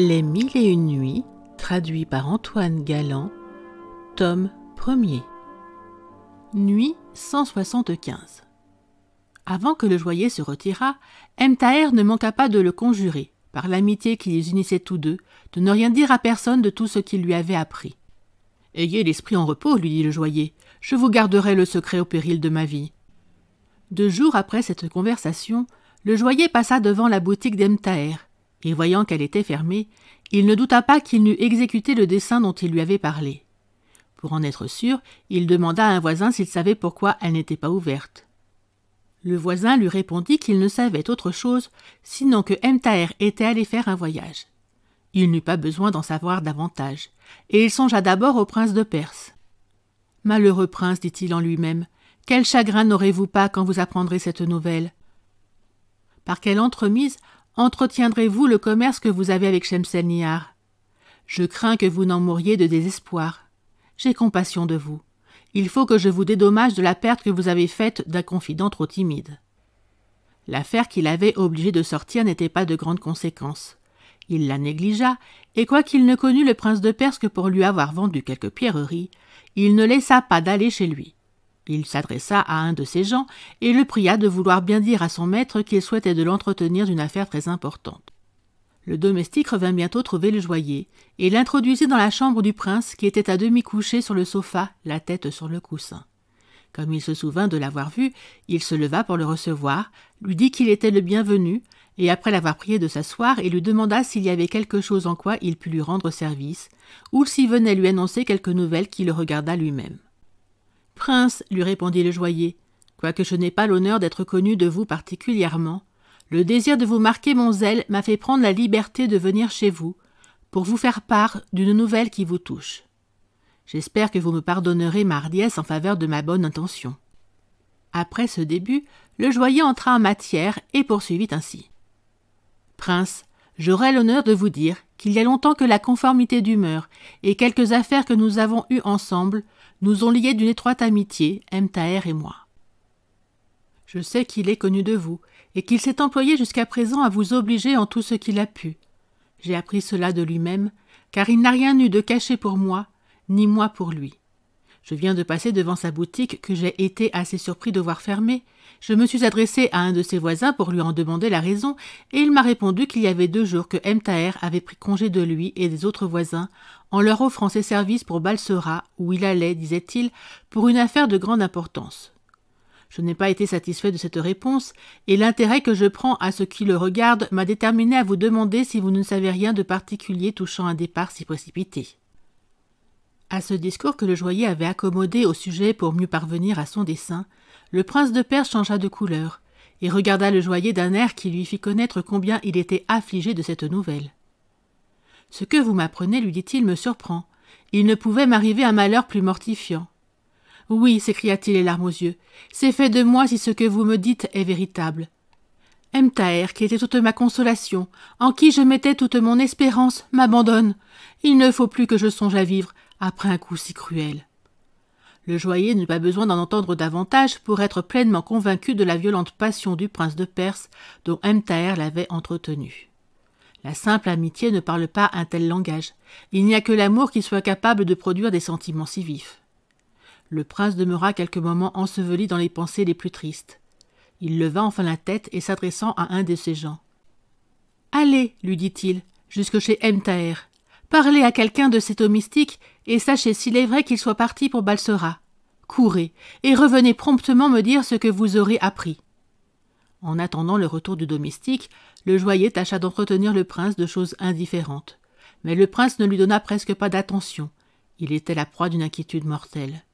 Les Mille et Une Nuits, traduit par Antoine Galland, tome 1er. Nuit 175. Avant que le joaillier se retirât, Mtaher ne manqua pas de le conjurer, par l'amitié qui les unissait tous deux, de ne rien dire à personne de tout ce qu'il lui avait appris. Ayez l'esprit en repos, lui dit le joyer, je vous garderai le secret au péril de ma vie. Deux jours après cette conversation, le joyer passa devant la boutique d'Emtaher, et voyant qu'elle était fermée, il ne douta pas qu'il n'eût exécuté le dessein dont il lui avait parlé. Pour en être sûr, il demanda à un voisin s'il savait pourquoi elle n'était pas ouverte. Le voisin lui répondit qu'il ne savait autre chose, sinon que Mtaer était allé faire un voyage. Il n'eut pas besoin d'en savoir davantage, et il songea d'abord au prince de Perse. Malheureux prince, dit-il en lui-même, quel chagrin n'aurez-vous pas quand vous apprendrez cette nouvelle Par quelle entremise entretiendrez-vous le commerce que vous avez avec Shemselnihar Je crains que vous n'en mouriez de désespoir. J'ai compassion de vous. Il faut que je vous dédommage de la perte que vous avez faite d'un confident trop timide. L'affaire qu'il avait obligé de sortir n'était pas de grande conséquence. Il la négligea, et quoiqu'il ne connût le prince de Perse que pour lui avoir vendu quelques pierreries, il ne laissa pas d'aller chez lui. Il s'adressa à un de ses gens et le pria de vouloir bien dire à son maître qu'il souhaitait de l'entretenir d'une affaire très importante. Le domestique revint bientôt trouver le joaillier et l'introduisit dans la chambre du prince qui était à demi couché sur le sofa, la tête sur le coussin. Comme il se souvint de l'avoir vu, il se leva pour le recevoir, lui dit qu'il était le bienvenu, et après l'avoir prié de s'asseoir, il lui demanda s'il y avait quelque chose en quoi il pût lui rendre service, ou s'il venait lui annoncer quelque nouvelle qui le regarda lui-même prince, lui répondit le joaillier, quoique je n'ai pas l'honneur d'être connu de vous particulièrement. Le désir de vous marquer mon zèle m'a fait prendre la liberté de venir chez vous, pour vous faire part d'une nouvelle qui vous touche. J'espère que vous me pardonnerez ma hardiesse en faveur de ma bonne intention. Après ce début, le joaillier entra en matière et poursuivit ainsi. Prince, j'aurai l'honneur de vous dire qu'il y a longtemps que la conformité d'humeur et quelques affaires que nous avons eues ensemble nous ont liés d'une étroite amitié, M. Taher et moi. Je sais qu'il est connu de vous, et qu'il s'est employé jusqu'à présent à vous obliger en tout ce qu'il a pu. J'ai appris cela de lui-même, car il n'a rien eu de caché pour moi, ni moi pour lui. Je viens de passer devant sa boutique que j'ai été assez surpris de voir fermée. Je me suis adressé à un de ses voisins pour lui en demander la raison, et il m'a répondu qu'il y avait deux jours que Mtaer avait pris congé de lui et des autres voisins, en leur offrant ses services pour Balsera, où il allait, disait-il, pour une affaire de grande importance. Je n'ai pas été satisfait de cette réponse, et l'intérêt que je prends à ce qui le regarde m'a déterminé à vous demander si vous ne savez rien de particulier touchant un départ si précipité. À ce discours que le joaillier avait accommodé au sujet pour mieux parvenir à son dessein, le prince de Perse changea de couleur et regarda le joaillier d'un air qui lui fit connaître combien il était affligé de cette nouvelle. Ce que vous m'apprenez, lui dit-il, me surprend. Il ne pouvait m'arriver un malheur plus mortifiant. Oui, s'écria-t-il les larmes aux yeux, c'est fait de moi si ce que vous me dites est véritable. ebn qui était toute ma consolation, en qui je mettais toute mon espérance, m'abandonne. Il ne faut plus que je songe à vivre, après un coup si cruel. Le joaillier n'eut pas besoin d'en entendre davantage pour être pleinement convaincu de la violente passion du prince de Perse dont thaher l'avait entretenu. La simple amitié ne parle pas un tel langage. Il n'y a que l'amour qui soit capable de produire des sentiments si vifs. Le prince demeura quelques moments enseveli dans les pensées les plus tristes. Il leva enfin la tête et s'adressant à un de ses gens. Allez, lui dit-il, jusque chez thaher Parlez à quelqu'un de ces mystique et sachez s'il est vrai qu'il soit parti pour Balsora. Courez, et revenez promptement me dire ce que vous aurez appris. En attendant le retour du domestique, le joaillier tâcha d'entretenir le prince de choses indifférentes. Mais le prince ne lui donna presque pas d'attention. Il était la proie d'une inquiétude mortelle.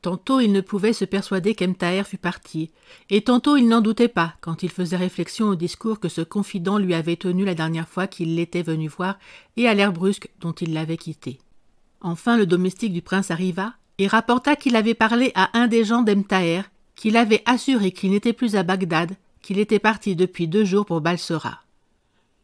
Tantôt il ne pouvait se persuader qu'Emtaher fût parti, et tantôt il n'en doutait pas quand il faisait réflexion au discours que ce confident lui avait tenu la dernière fois qu'il l'était venu voir et à l'air brusque dont il l'avait quitté. Enfin, le domestique du prince arriva et rapporta qu'il avait parlé à un des gens d'Emtaher, qu'il avait assuré qu'il n'était plus à Bagdad, qu'il était parti depuis deux jours pour Balsora.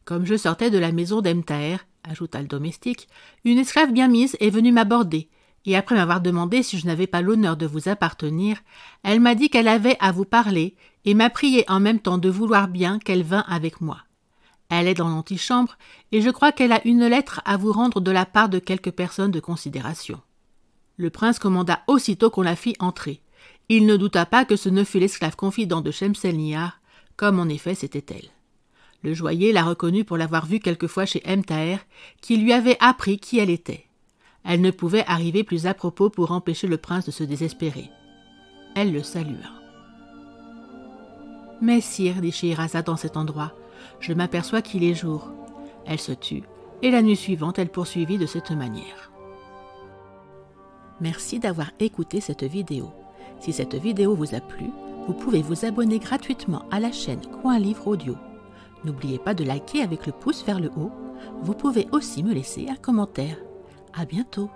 Comme je sortais de la maison d'Emtaher, ajouta le domestique, une esclave bien mise est venue m'aborder, et après m'avoir demandé si je n'avais pas l'honneur de vous appartenir, elle m'a dit qu'elle avait à vous parler, et m'a prié en même temps de vouloir bien qu'elle vînt avec moi. Elle est dans l'antichambre et je crois qu'elle a une lettre à vous rendre de la part de quelques personnes de considération. Le prince commanda aussitôt qu'on la fit entrer. Il ne douta pas que ce ne fût l'esclave confident de Schemselnihar, comme en effet c'était elle. Le joaillier la reconnut pour l'avoir vue quelquefois chez M. Taher, qui lui avait appris qui elle était. Elle ne pouvait arriver plus à propos pour empêcher le prince de se désespérer. Elle le salua. Messire, » dit Scheherazade en cet endroit, je m'aperçois qu'il est jour. Elle se tut, et la nuit suivante, elle poursuivit de cette manière. Merci d'avoir écouté cette vidéo. Si cette vidéo vous a plu, vous pouvez vous abonner gratuitement à la chaîne Coin Livre Audio. N'oubliez pas de liker avec le pouce vers le haut. Vous pouvez aussi me laisser un commentaire. À bientôt!